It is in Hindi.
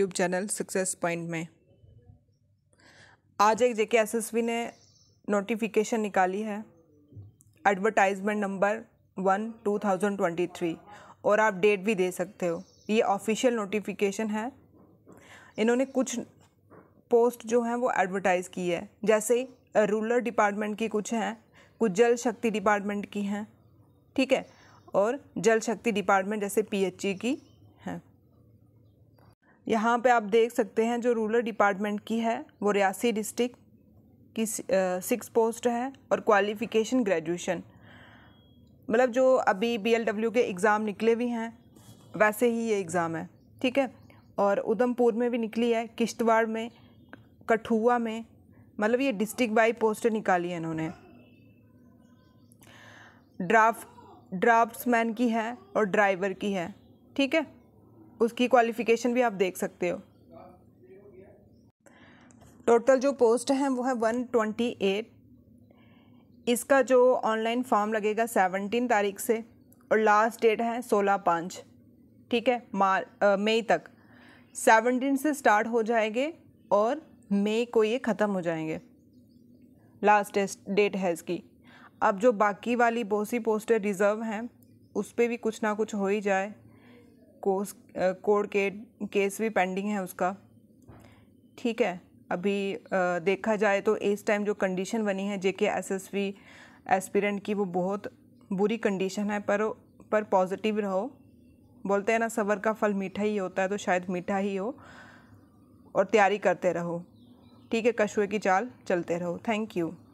यूट्यूब चैनल सक्सेस पॉइंट में आज एक जेके एसएसबी ने नोटिफिकेशन निकाली है advertisement number one two thousand twenty three और आप डेट भी दे सकते हो ये ऑफिशियल नोटिफिकेशन है इन्होंने कुछ पोस्ट जो हैं वो एडवर्टाइज़ की है जैसे रूरल डिपार्टमेंट की कुछ हैं कुछ जल शक्ति डिपार्टमेंट की हैं ठीक है और जल शक्ति डिपार्टमेंट जैसे पीएचई की यहाँ पे आप देख सकते हैं जो रूरल डिपार्टमेंट की है वो रियासी डिस्ट्रिक्ट की सिक्स पोस्ट है और क्वालिफ़िकेशन ग्रेजुएशन मतलब जो अभी बी के एग्ज़ाम निकले भी हैं वैसे ही ये एग्ज़ाम है ठीक है और उधमपुर में भी निकली है किश्तवाड़ में कठुआ में मतलब ये डिस्ट्रिक्ट बाई पोस्ट निकाली है इन्होंने ड्राफ्ट ड्राफ्ट्समैन की है और ड्राइवर की है ठीक है उसकी क्वालिफ़िकेशन भी आप देख सकते हो टोटल जो पोस्ट हैं वो है वन ट्वेंटी एट इसका जो ऑनलाइन फॉर्म लगेगा सेवनटीन तारीख से और लास्ट डेट है सोलह पाँच ठीक है मार मई तक सेवनटीन से स्टार्ट हो जाएंगे और मई को ये ख़त्म हो जाएंगे लास्ट डेट है इसकी अब जो बाकी वाली बहुत सी पोस्टें रिज़र्व हैं उस पर भी कुछ ना कुछ हो ही जाए कोस कोर्ट के केस भी पेंडिंग है उसका ठीक है अभी आ, देखा जाए तो इस टाइम जो कंडीशन बनी है JK SSB S S B aspirant की वो बहुत बुरी कंडीशन है पर पर पॉजिटिव रहो बोलते हैं ना सबर का फल मीठा ही होता है तो शायद मीठा ही हो और तैयारी करते रहो ठीक है कशुए की चाल चलते रहो थैंक यू